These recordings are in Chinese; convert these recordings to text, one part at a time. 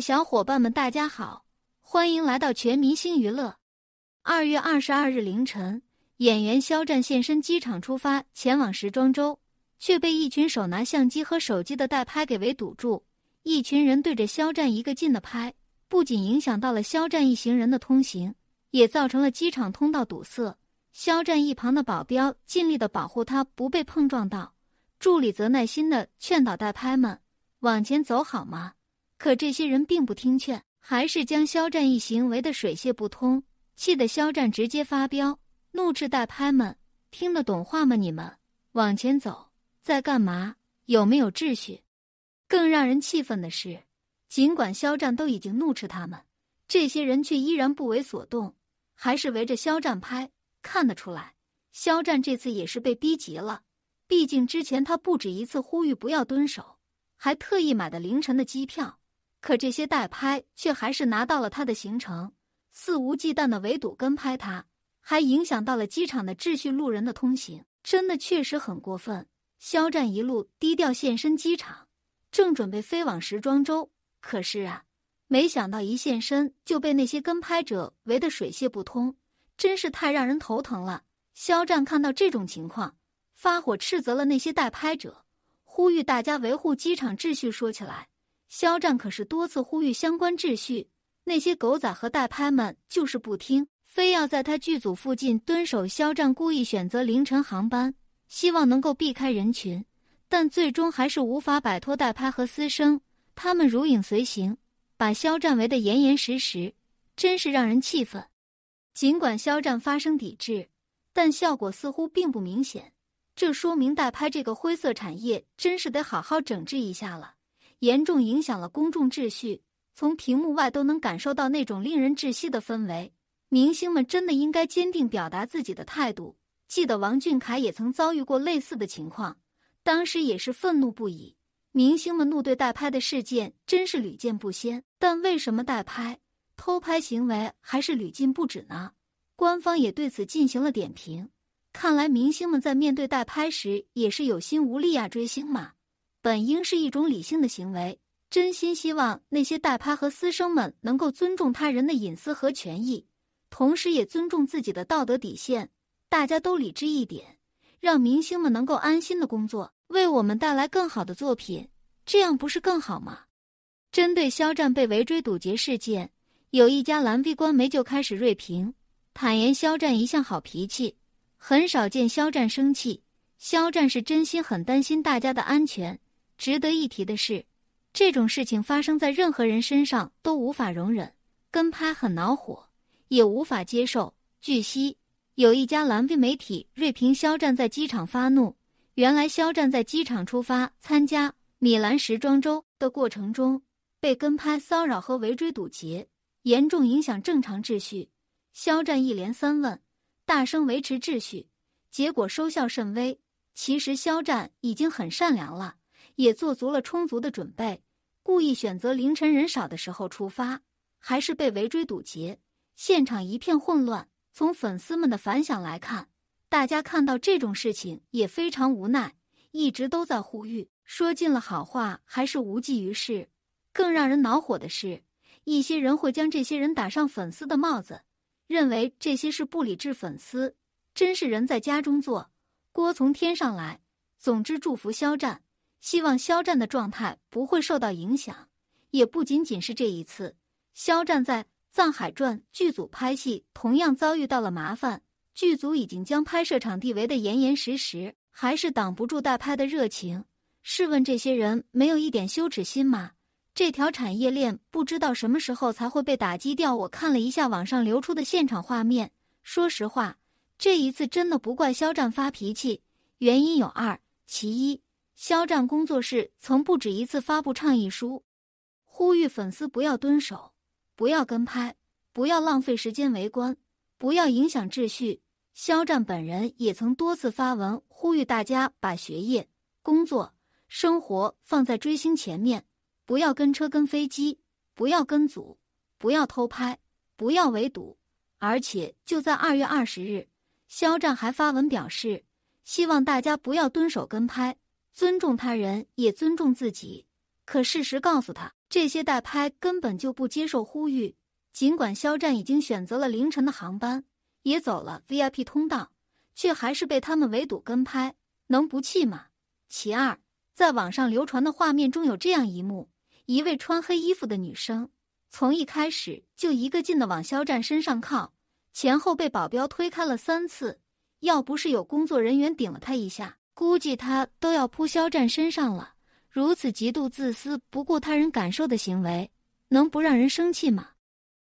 小伙伴们，大家好，欢迎来到全明星娱乐。二月二十二日凌晨，演员肖战现身机场出发前往时装周，却被一群手拿相机和手机的代拍给围堵住。一群人对着肖战一个劲的拍，不仅影响到了肖战一行人的通行，也造成了机场通道堵塞。肖战一旁的保镖尽力的保护他不被碰撞到，助理则耐心的劝导代拍们往前走好吗？可这些人并不听劝，还是将肖战一行围得水泄不通，气得肖战直接发飙，怒斥大拍们：“听得懂话吗？你们往前走，在干嘛？有没有秩序？”更让人气愤的是，尽管肖战都已经怒斥他们，这些人却依然不为所动，还是围着肖战拍。看得出来，肖战这次也是被逼急了。毕竟之前他不止一次呼吁不要蹲守，还特意买的凌晨的机票。可这些代拍却还是拿到了他的行程，肆无忌惮的围堵跟拍他，还影响到了机场的秩序，路人的通行，真的确实很过分。肖战一路低调现身机场，正准备飞往时装周，可是啊，没想到一现身就被那些跟拍者围得水泄不通，真是太让人头疼了。肖战看到这种情况，发火斥责了那些代拍者，呼吁大家维护机场秩序。说起来。肖战可是多次呼吁相关秩序，那些狗仔和代拍们就是不听，非要在他剧组附近蹲守。肖战故意选择凌晨航班，希望能够避开人群，但最终还是无法摆脱代拍和私生。他们如影随形，把肖战围得严严实实，真是让人气愤。尽管肖战发声抵制，但效果似乎并不明显。这说明代拍这个灰色产业真是得好好整治一下了。严重影响了公众秩序，从屏幕外都能感受到那种令人窒息的氛围。明星们真的应该坚定表达自己的态度。记得王俊凯也曾遭遇过类似的情况，当时也是愤怒不已。明星们怒对代拍的事件真是屡见不鲜，但为什么代拍、偷拍行为还是屡禁不止呢？官方也对此进行了点评。看来明星们在面对代拍时也是有心无力啊，追星嘛。本应是一种理性的行为，真心希望那些大趴和私生们能够尊重他人的隐私和权益，同时也尊重自己的道德底线。大家都理智一点，让明星们能够安心的工作，为我们带来更好的作品，这样不是更好吗？针对肖战被围追堵截事件，有一家蓝 V 官媒就开始锐评，坦言肖战一向好脾气，很少见肖战生气。肖战是真心很担心大家的安全。值得一提的是，这种事情发生在任何人身上都无法容忍。跟拍很恼火，也无法接受。据悉，有一家蓝 V 媒体锐评肖战在机场发怒。原来，肖战在机场出发参加米兰时装周的过程中，被跟拍骚扰和围追堵截，严重影响正常秩序。肖战一连三问，大声维持秩序，结果收效甚微。其实，肖战已经很善良了。也做足了充足的准备，故意选择凌晨人少的时候出发，还是被围追堵截，现场一片混乱。从粉丝们的反响来看，大家看到这种事情也非常无奈，一直都在呼吁，说尽了好话还是无济于事。更让人恼火的是，一些人会将这些人打上粉丝的帽子，认为这些是不理智粉丝，真是人在家中坐，锅从天上来。总之，祝福肖战。希望肖战的状态不会受到影响，也不仅仅是这一次。肖战在《藏海传》剧组拍戏，同样遭遇到了麻烦。剧组已经将拍摄场地围得严严实实，还是挡不住代拍的热情。试问这些人没有一点羞耻心吗？这条产业链不知道什么时候才会被打击掉。我看了一下网上流出的现场画面，说实话，这一次真的不怪肖战发脾气，原因有二：其一。肖战工作室曾不止一次发布倡议书，呼吁粉丝不要蹲守，不要跟拍，不要浪费时间围观，不要影响秩序。肖战本人也曾多次发文呼吁大家把学业、工作、生活放在追星前面，不要跟车、跟飞机，不要跟组，不要偷拍，不要围堵。而且就在二月二十日，肖战还发文表示，希望大家不要蹲守跟拍。尊重他人，也尊重自己。可事实告诉他，这些代拍根本就不接受呼吁。尽管肖战已经选择了凌晨的航班，也走了 VIP 通道，却还是被他们围堵跟拍，能不气吗？其二，在网上流传的画面中有这样一幕：一位穿黑衣服的女生，从一开始就一个劲的往肖战身上靠，前后被保镖推开了三次，要不是有工作人员顶了他一下。估计他都要扑肖战身上了。如此极度自私、不顾他人感受的行为，能不让人生气吗？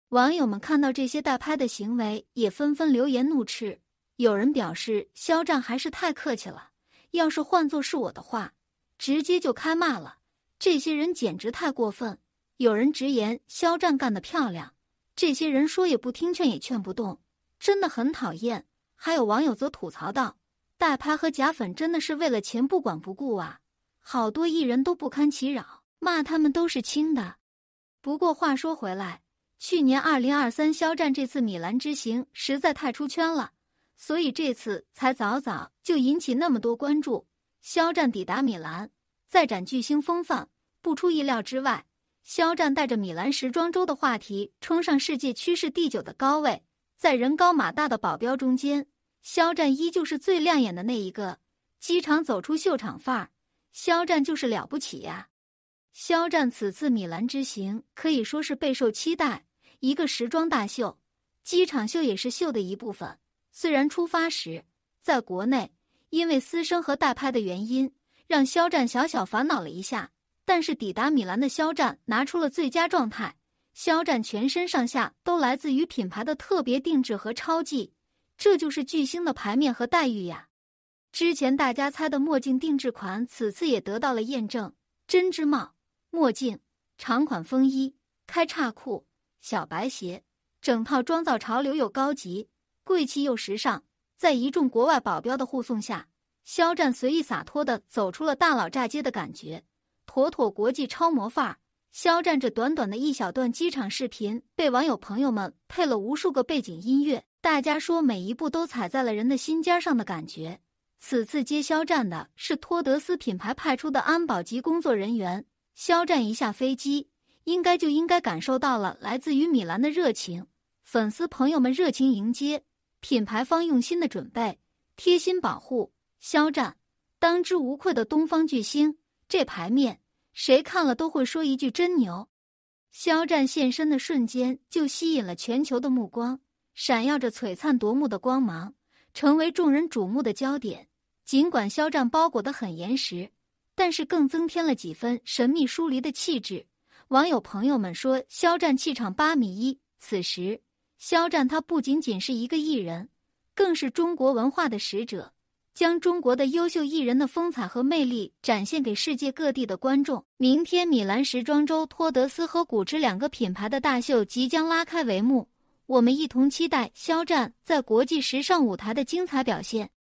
网友们看到这些大拍的行为，也纷纷留言怒斥。有人表示肖战还是太客气了，要是换做是我的话，直接就开骂了。这些人简直太过分。有人直言肖战干得漂亮，这些人说也不听劝，也劝不动，真的很讨厌。还有网友则吐槽道。大拍和假粉真的是为了钱不管不顾啊！好多艺人都不堪其扰，骂他们都是轻的。不过话说回来，去年二零二三，肖战这次米兰之行实在太出圈了，所以这次才早早就引起那么多关注。肖战抵达米兰，再展巨星风范，不出意料之外，肖战带着米兰时装周的话题冲上世界趋势第九的高位，在人高马大的保镖中间。肖战依旧是最亮眼的那一个，机场走出秀场范儿，肖战就是了不起呀！肖战此次米兰之行可以说是备受期待，一个时装大秀，机场秀也是秀的一部分。虽然出发时在国内因为私生和代拍的原因让肖战小小烦恼了一下，但是抵达米兰的肖战拿出了最佳状态。肖战全身上下都来自于品牌的特别定制和超技，这就是巨星的牌面和待遇呀！之前大家猜的墨镜定制款，此次也得到了验证。针织帽、墨镜、长款风衣、开叉裤、小白鞋，整套装造潮流又高级，贵气又时尚。在一众国外保镖的护送下，肖战随意洒脱的走出了大佬炸街的感觉，妥妥国际超模范儿。肖战这短短的一小段机场视频，被网友朋友们配了无数个背景音乐。大家说每一步都踩在了人的心尖上的感觉。此次接肖战的是托德斯品牌派出的安保级工作人员。肖战一下飞机，应该就应该感受到了来自于米兰的热情。粉丝朋友们热情迎接，品牌方用心的准备，贴心保护肖战，当之无愧的东方巨星。这牌面，谁看了都会说一句真牛。肖战现身的瞬间就吸引了全球的目光。闪耀着璀璨夺目的光芒，成为众人瞩目的焦点。尽管肖战包裹的很严实，但是更增添了几分神秘疏离的气质。网友朋友们说，肖战气场八米一。此时，肖战他不仅仅是一个艺人，更是中国文化的使者，将中国的优秀艺人的风采和魅力展现给世界各地的观众。明天，米兰时装周托德斯和古驰两个品牌的大秀即将拉开帷幕。我们一同期待肖战在国际时尚舞台的精彩表现。